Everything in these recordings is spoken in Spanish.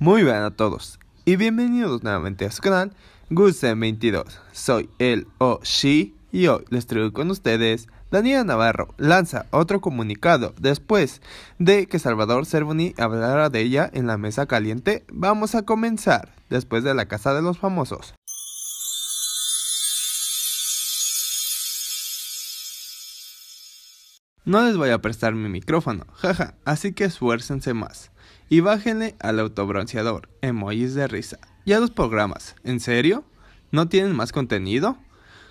Muy bien a todos y bienvenidos nuevamente a su canal 22 Soy el Oshi y hoy les traigo con ustedes Daniela Navarro lanza otro comunicado después de que Salvador Cervoni hablara de ella en la mesa caliente. Vamos a comenzar después de la casa de los famosos. No les voy a prestar mi micrófono, jaja, así que esfuércense más. Y bájenle al autobronceador, emojis de risa. Y a los programas, ¿en serio? ¿No tienen más contenido?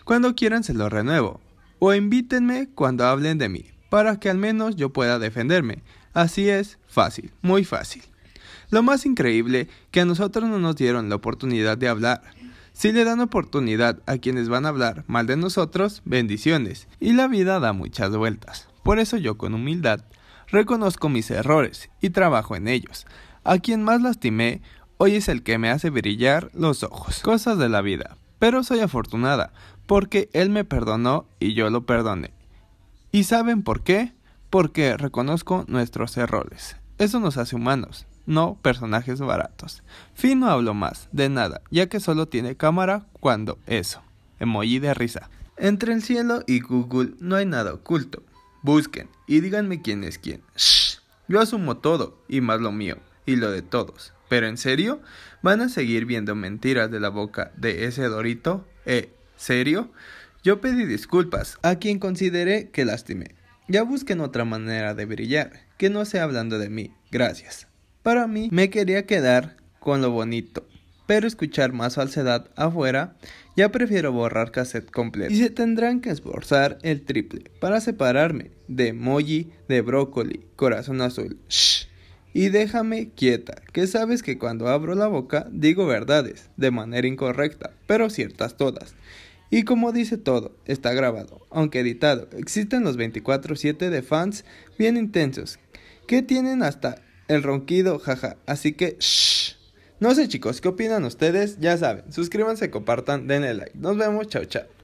Cuando quieran se lo renuevo. O invítenme cuando hablen de mí, para que al menos yo pueda defenderme. Así es, fácil, muy fácil. Lo más increíble, que a nosotros no nos dieron la oportunidad de hablar. Si le dan oportunidad a quienes van a hablar mal de nosotros, bendiciones. Y la vida da muchas vueltas. Por eso yo con humildad reconozco mis errores y trabajo en ellos. A quien más lastimé, hoy es el que me hace brillar los ojos. Cosas de la vida. Pero soy afortunada, porque Él me perdonó y yo lo perdoné. ¿Y saben por qué? Porque reconozco nuestros errores. Eso nos hace humanos, no personajes baratos. Fin no hablo más, de nada, ya que solo tiene cámara cuando eso. Emoji de risa. Entre el cielo y Google no hay nada oculto. Busquen y díganme quién es quién. Yo asumo todo, y más lo mío, y lo de todos. Pero en serio, ¿van a seguir viendo mentiras de la boca de ese Dorito? ¿Eh? ¿Serio? Yo pedí disculpas a quien consideré que lastimé. Ya busquen otra manera de brillar, que no sea hablando de mí. Gracias. Para mí, me quería quedar con lo bonito pero escuchar más falsedad afuera, ya prefiero borrar cassette completo. Y se tendrán que esforzar el triple para separarme de Moji, de brócoli, corazón azul. Shh. Y déjame quieta, que sabes que cuando abro la boca digo verdades, de manera incorrecta, pero ciertas todas. Y como dice todo, está grabado, aunque editado. Existen los 24/7 de fans bien intensos, que tienen hasta el ronquido jaja, así que shh. No sé chicos, ¿qué opinan ustedes? Ya saben, suscríbanse, compartan, denle like. Nos vemos, chao chao.